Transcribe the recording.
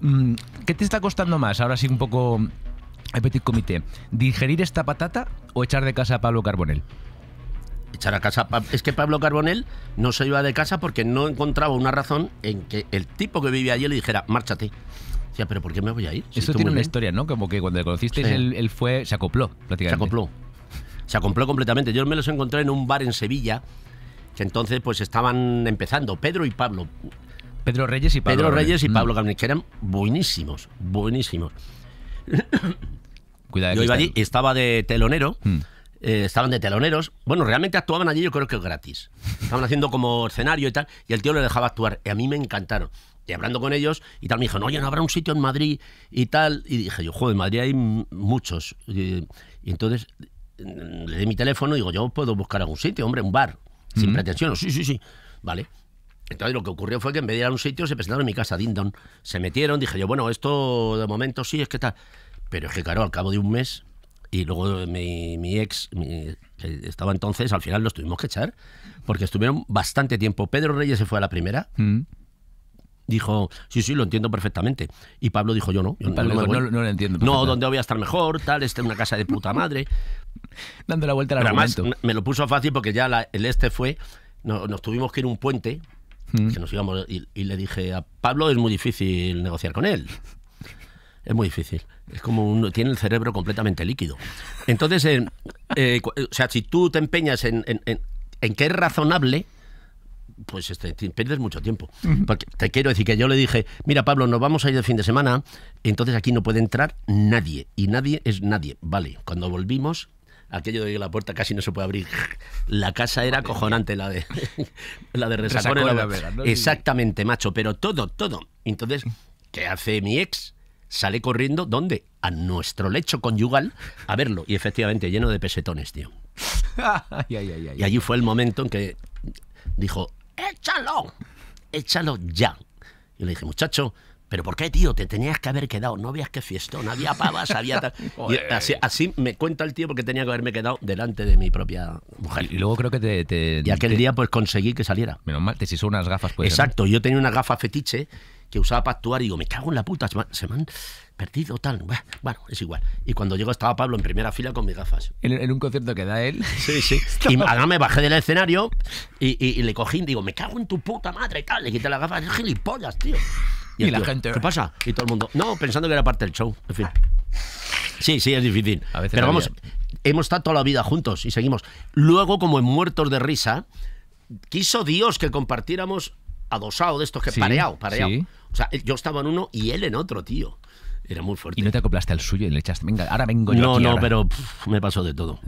Mm, ¿Qué te está costando más? Ahora sí, un poco a petit comité. ¿Digerir esta patata o echar de casa a Pablo Carbonell? Echar a casa. Es que Pablo Carbonell no se iba de casa porque no encontraba una razón en que el tipo que vivía allí le dijera, márchate. Decía, pero ¿por qué me voy a ir? Esto tiene una historia, ¿no? Como que cuando le conocisteis, él, fue, se acopló Se acopló. Se acopló completamente. Yo me los encontré en un bar en Sevilla, que entonces pues estaban empezando, Pedro y Pablo. Pedro Reyes y Pablo Pedro y Pablo mm. eran buenísimos, buenísimos. Cuidado. Yo iba allí y estaba de telonero. Mm. Eh, estaban de teloneros. Bueno, realmente actuaban allí, yo creo que gratis. Estaban haciendo como escenario y tal, y el tío le dejaba actuar. Y a mí me encantaron. Y hablando con ellos y tal, me dijo, oye, ¿no habrá un sitio en Madrid y tal? Y dije yo, joder, en Madrid hay muchos. Y, entonces mm, le di mi teléfono y digo, yo puedo buscar algún sitio, hombre, un bar, sin pretensiones. Sí, sí, sí. Vale. Entonces lo que ocurrió fue que en vez de ir a un sitio se presentaron en mi casa, Dindon. Se metieron, dije yo, bueno, esto de momento sí, es que tal. Pero es que claro, al cabo de un mes, y luego mi, ex, que estaba entonces, al final los tuvimos que echar, porque estuvieron bastante tiempo. Pedro Reyes se fue a la primera. Mm. Dijo, sí, sí, lo entiendo perfectamente. Y Pablo dijo, yo no. no, lo entiendo. No, ¿dónde voy a estar mejor? Tal, este es una casa de puta madre. Dando la vuelta al la me lo puso fácil porque ya el este fue, nos tuvimos que ir un puente Mm. nos íbamos y, le dije a Pablo es muy difícil negociar con él. Es muy difícil. Es como uno tiene el cerebro completamente líquido. Entonces, eh, o sea, si tú te empeñas en, que es razonable, pues te este, pierdes mucho tiempo. Porque te quiero decir que yo le dije, mira Pablo, nos vamos a ir el fin de semana, entonces aquí no puede entrar nadie. Y nadie es nadie. Vale, cuando volvimos aquello de la puerta casi no se puede abrir. La casa era acojonante. la de, la de Resacón. Exactamente, macho, pero todo, todo. Entonces, ¿qué hace mi ex? Sale corriendo, ¿dónde? A nuestro lecho conyugal a verlo. Y efectivamente, lleno de pesetones, tío. y allí fue el momento en que dijo, échalo, échalo ya. Y le dije, muchacho, ¿Pero por qué, tío? Te tenías que haber quedado. No veas qué fiestón. Había pavas, había tal. Así, así, me cuenta el tío porque tenía que haberme quedado delante de mi propia mujer. Y, luego creo que te. te y aquel día, pues conseguí que saliera. Menos mal, te hizo unas gafas, pues. Exacto, yo tenía una gafa fetiche que usaba para actuar y digo, me cago en la puta, se me han perdido tal. Bueno, es igual. Y cuando llego estaba Pablo en primera fila con mis gafas. En, un concierto que da él. Sí, sí. y me bajé del escenario y, y, le cogí y digo, me cago en tu puta madre, tal. Le quité las gafas, es gilipollas, tío. Y, la gente. ¿Qué pasa? Y todo el mundo. No, pensando que era parte del show. En fin. Sí, sí, es difícil. Pero vamos, hemos estado toda la vida juntos y seguimos. Luego, como en Muertos de Risa, quiso Dios que compartiéramos adosado de estos que pareado, pareado. O sea, yo estaba en uno y él en otro, tío. Era muy fuerte. Y no te acoplaste al suyo y le echaste, venga, ahora vengo yo. No, no, pero me pasó de todo.